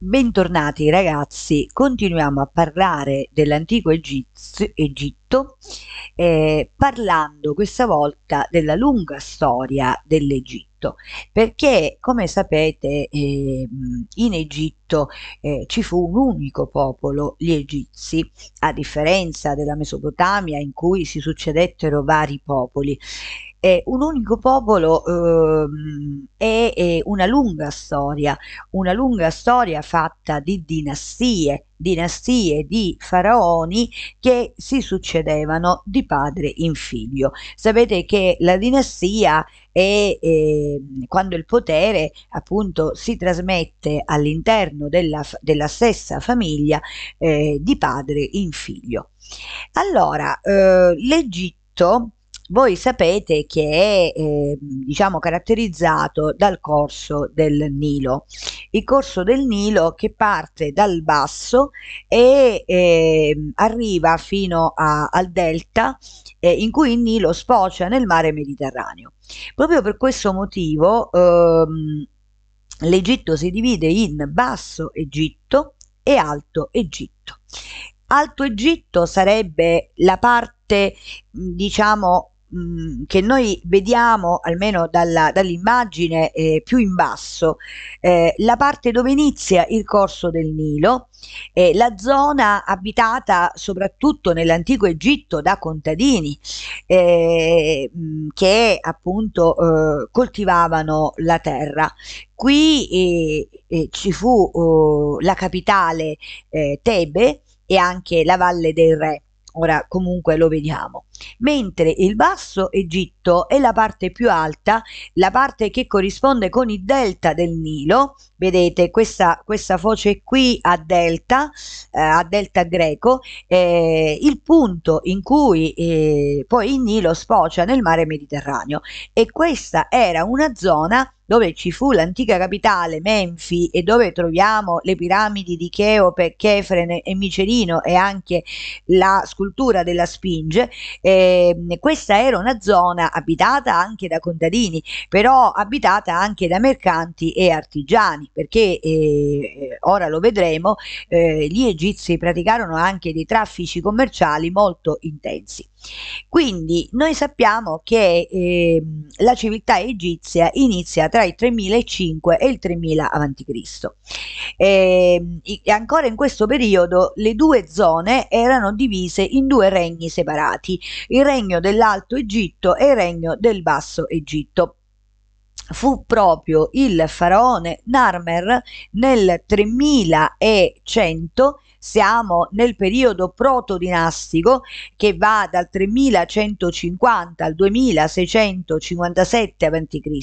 Bentornati ragazzi, continuiamo a parlare dell'antico Egitto eh, parlando questa volta della lunga storia dell'Egitto perché come sapete eh, in Egitto eh, ci fu un unico popolo, gli Egizi, a differenza della Mesopotamia in cui si succedettero vari popoli è un unico popolo e ehm, è una lunga storia, una lunga storia fatta di dinastie, dinastie di faraoni che si succedevano di padre in figlio. Sapete che la dinastia è eh, quando il potere appunto si trasmette all'interno della, della, stessa famiglia eh, di padre in figlio. Allora, eh, l'Egitto voi sapete che è eh, diciamo caratterizzato dal corso del Nilo. Il corso del Nilo che parte dal basso e eh, arriva fino a, al delta eh, in cui il Nilo sfocia nel mare Mediterraneo. Proprio per questo motivo ehm, l'Egitto si divide in Basso Egitto e Alto Egitto. Alto Egitto sarebbe la parte, diciamo, che noi vediamo almeno dalla, dall'immagine eh, più in basso, eh, la parte dove inizia il corso del Nilo, eh, la zona abitata soprattutto nell'antico Egitto da contadini eh, mh, che appunto eh, coltivavano la terra. Qui eh, ci fu oh, la capitale Tebe e anche la Valle del Re Ora comunque lo vediamo. Mentre il basso Egitto è la parte più alta, la parte che corrisponde con il delta del Nilo, vedete questa, questa foce qui a delta, eh, a delta greco, eh, il punto in cui eh, poi il Nilo sfocia nel mare Mediterraneo e questa era una zona dove ci fu l'antica capitale Menfi e dove troviamo le piramidi di Cheope, Chefren e Micerino e anche la scultura della Spinge, eh, questa era una zona abitata anche da contadini, però abitata anche da mercanti e artigiani, perché eh, ora lo vedremo, eh, gli egizi praticarono anche dei traffici commerciali molto intensi. Quindi noi sappiamo che eh, la civiltà egizia inizia tra il 3005 e il 3000 a.C. E, e ancora in questo periodo le due zone erano divise in due regni separati, il regno dell'Alto Egitto e il regno del Basso Egitto fu proprio il faraone Narmer nel 3100 siamo nel periodo protodinastico che va dal 3150 al 2657 a.C.,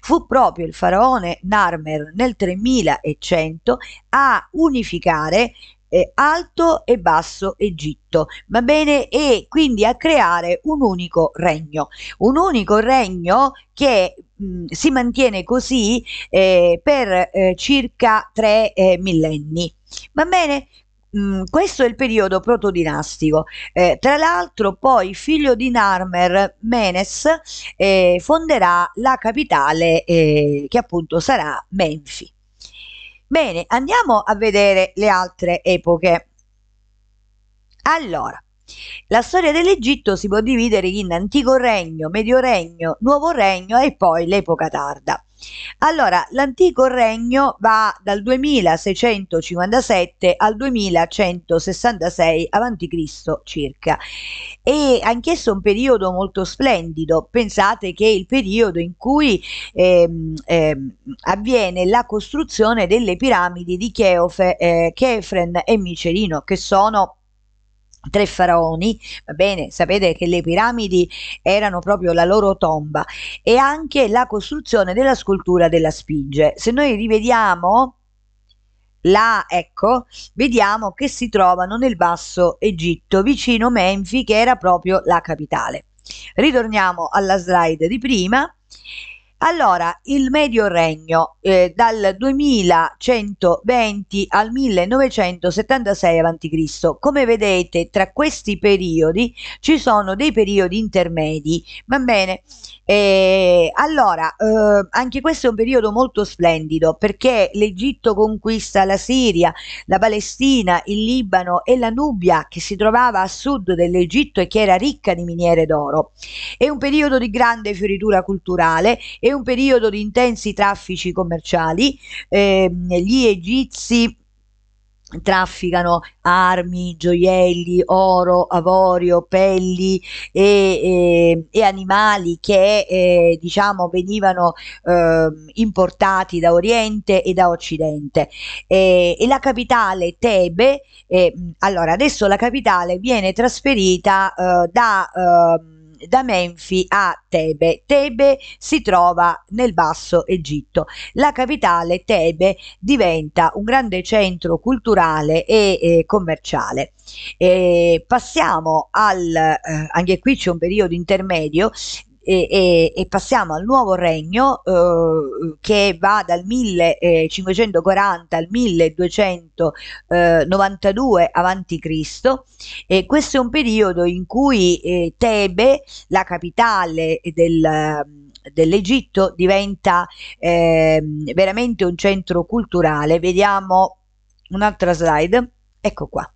fu proprio il faraone Narmer nel 3100 a unificare eh, Alto e Basso Egitto, va bene? E quindi a creare un unico regno, un unico regno che mh, mm, si mantiene così eh, per eh, circa tre eh, millenni, va bene? Mm, questo è il periodo protodinastico. Eh, tra l'altro, poi figlio di Narmer Menes eh, fonderà la capitale eh, che appunto sarà Menfi. Bene, andiamo a vedere le altre epoche. Allora, la storia dell'Egitto si può dividere in antico regno, medio regno, nuovo regno e poi l'epoca tarda. Allora, l'antico regno va dal 2657 al 2166 a.C. circa e anch'esso un periodo molto splendido. Pensate che è il periodo in cui ehm, ehm, avviene la costruzione delle piramidi di Cheofe, eh, Chefren e Micerino, che sono tre faraoni, va bene, sapete che le piramidi erano proprio la loro tomba e anche la costruzione della scultura della spinge. Se noi rivediamo là, ecco, vediamo che si trovano nel basso Egitto, vicino Menfi che era proprio la capitale. Ritorniamo alla slide di prima allora, il Medio Regno eh, dal 2120 al 1976 a.C. Come vedete, tra questi periodi ci sono dei periodi intermedi. Va bene? Eh, allora, eh, anche questo è un periodo molto splendido perché l'Egitto conquista la Siria, la Palestina, il Libano e la Nubia che si trovava a sud dell'Egitto e che era ricca di miniere d'oro. È un periodo di grande fioritura culturale e e un periodo di intensi traffici commerciali. Eh, gli egizi trafficano armi, gioielli, oro, avorio, pelli e, e, ehm, e animali che eh, diciamo venivano eh, importati da Oriente e da Occidente. E, e la capitale Tebe, ehm, allora adesso la capitale viene trasferita eh, da ehm, da Menfi a Tebe. Tebe si trova nel Basso Egitto. La capitale Tebe diventa un grande centro culturale e eh, commerciale. E passiamo al, eh, anche qui c'è un periodo intermedio e, e, e passiamo al nuovo regno eh, che va dal 1540 al 1292 avanti Cristo E questo è un periodo in cui eh, Tebe, la capitale del dell'Egitto diventa eh, veramente un centro culturale. Vediamo un'altra slide. Ecco qua.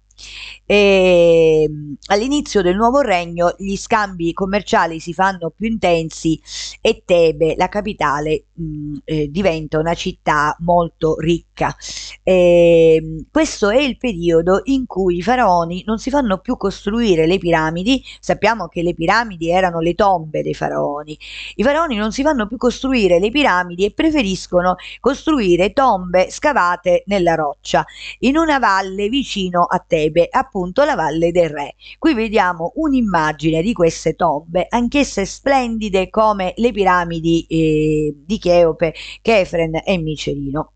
E, ehm, all'inizio del nuovo regno gli scambi commerciali si fanno più intensi e Tebe, la capitale, mh, mm, eh, diventa una città molto ricca. E, ehm, questo è il periodo in cui i faraoni non si fanno più costruire le piramidi, sappiamo che le piramidi erano le tombe dei faraoni, i faraoni non si fanno più costruire le piramidi e preferiscono costruire tombe scavate nella roccia in una valle vicino a Tebe sarebbe appunto la Valle del Re. Qui vediamo un'immagine di queste tombe, anch'esse splendide come le piramidi eh, di Cheope, Chefren e Micerino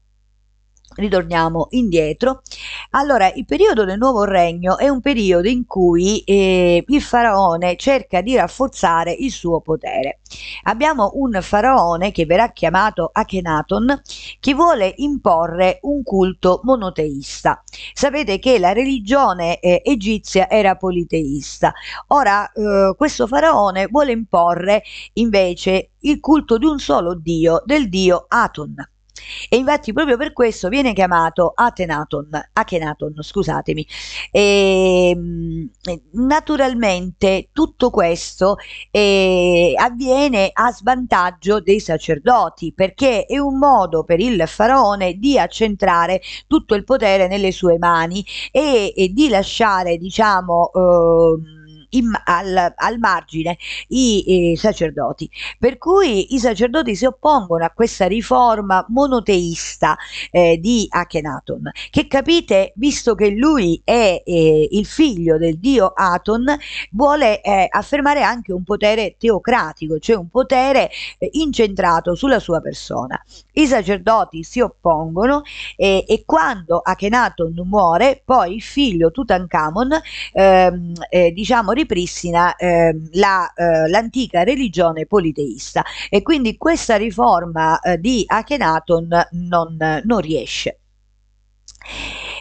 ritorniamo indietro. Allora, il periodo del nuovo regno è un periodo in cui eh, il faraone cerca di rafforzare il suo potere. Abbiamo un faraone che verrà chiamato Akhenaton che vuole imporre un culto monoteista. Sapete che la religione eh, egizia era politeista. Ora eh, questo faraone vuole imporre invece il culto di un solo dio, del dio Aton. E infatti proprio per questo viene chiamato Atenaton, Achenaton, scusatemi. Ehm, e, naturalmente tutto questo eh, avviene a svantaggio dei sacerdoti perché è un modo per il faraone di accentrare tutto il potere nelle sue mani e, e di lasciare diciamo eh, in, al, al, margine i, i sacerdoti. Per cui i sacerdoti si oppongono a questa riforma monoteista eh, di Akhenaton, che capite, visto che lui è eh, il figlio del dio Aton, vuole eh, affermare anche un potere teocratico, cioè un potere eh, incentrato sulla sua persona. I sacerdoti si oppongono e quando Akhenaton muore, poi il figlio Tutankhamon, ehm, eh, diciamo, ripristina eh, la, eh, l'antica religione politeista e quindi questa riforma eh, di Akhenaton non, non riesce.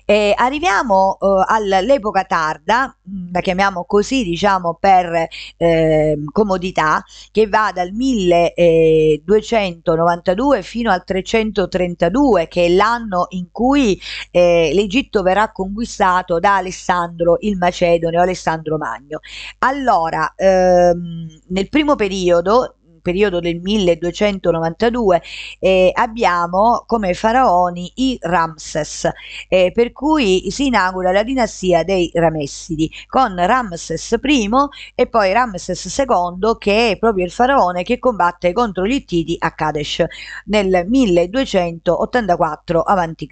Eh, arriviamo eh, all'epoca tarda, mm, la chiamiamo così diciamo per eh, comodità, che va dal 1292 fino al 332, che è l'anno in cui eh, l'Egitto verrà conquistato da Alessandro il Macedone o Alessandro Magno. Allora, ehm, nel primo periodo periodo del 1292, eh, abbiamo come faraoni i Ramses, eh, per cui si inaugura la dinastia dei Ramessidi, con Ramses I e poi Ramses II, che è proprio il faraone che combatte contro gli Ittiti a Kadesh nel 1284 a.C.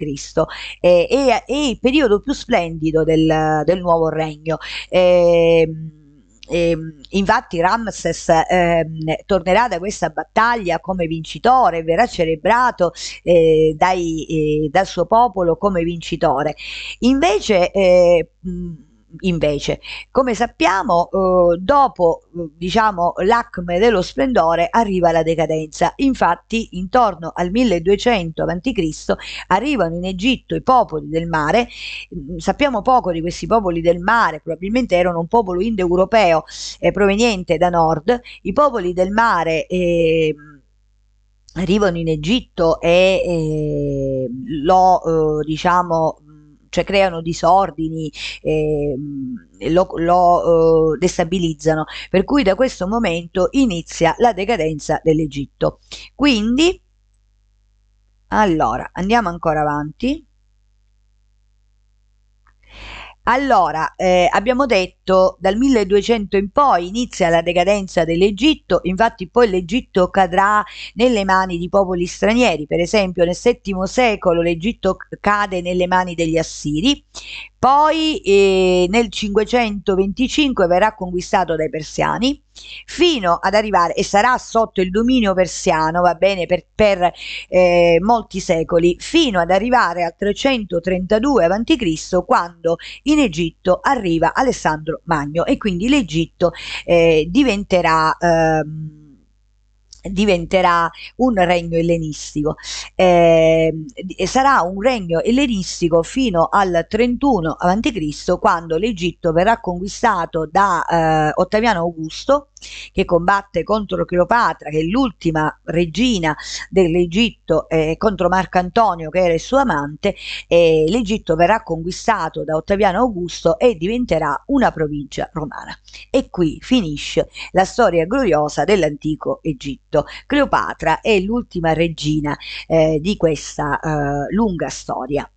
Eh, e, e il periodo più splendido del, del nuovo regno. Eh, eh, infatti Ramses eh, tornerà da questa battaglia come vincitore, verrà celebrato eh, dai, eh, dal suo popolo come vincitore. Invece eh, mh, invece. Come sappiamo, eh, dopo eh, diciamo, l'acme dello splendore arriva la decadenza. Infatti, intorno al 1200 a.C. arrivano in Egitto i popoli del mare. Mm, sappiamo poco di questi popoli del mare, probabilmente erano un popolo indoeuropeo eh, proveniente da nord. I popoli del mare eh, arrivano in Egitto e eh, lo eh, diciamo cioè creano disordini, eh, lo, lo eh, destabilizzano, per cui da questo momento inizia la decadenza dell'Egitto. Quindi, allora, andiamo ancora avanti. Allora, eh, abbiamo detto l'Egitto dal 1200 in poi inizia la decadenza dell'Egitto, infatti poi l'Egitto cadrà nelle mani di popoli stranieri, per esempio nel VII secolo l'Egitto cade nelle mani degli Assiri, poi eh, nel 525 verrà conquistato dai persiani fino ad arrivare e sarà sotto il dominio persiano, va bene, per, per eh, molti secoli, fino ad arrivare al 332 a.C. quando in Egitto arriva Alessandro Magno e quindi l'Egitto eh, diventerà... Ehm, diventerà un regno ellenistico. Eh, sarà un regno ellenistico fino al 31 a.C., quando l'Egitto verrà conquistato da eh, Ottaviano Augusto, che combatte contro Cleopatra, che è l'ultima regina dell'Egitto, eh, contro Marco Antonio, che era il suo amante. L'Egitto verrà conquistato da Ottaviano Augusto e diventerà una provincia romana. E qui finisce la storia gloriosa dell'antico Egitto. Egitto. Cleopatra è l'ultima regina eh, di questa eh, lunga storia.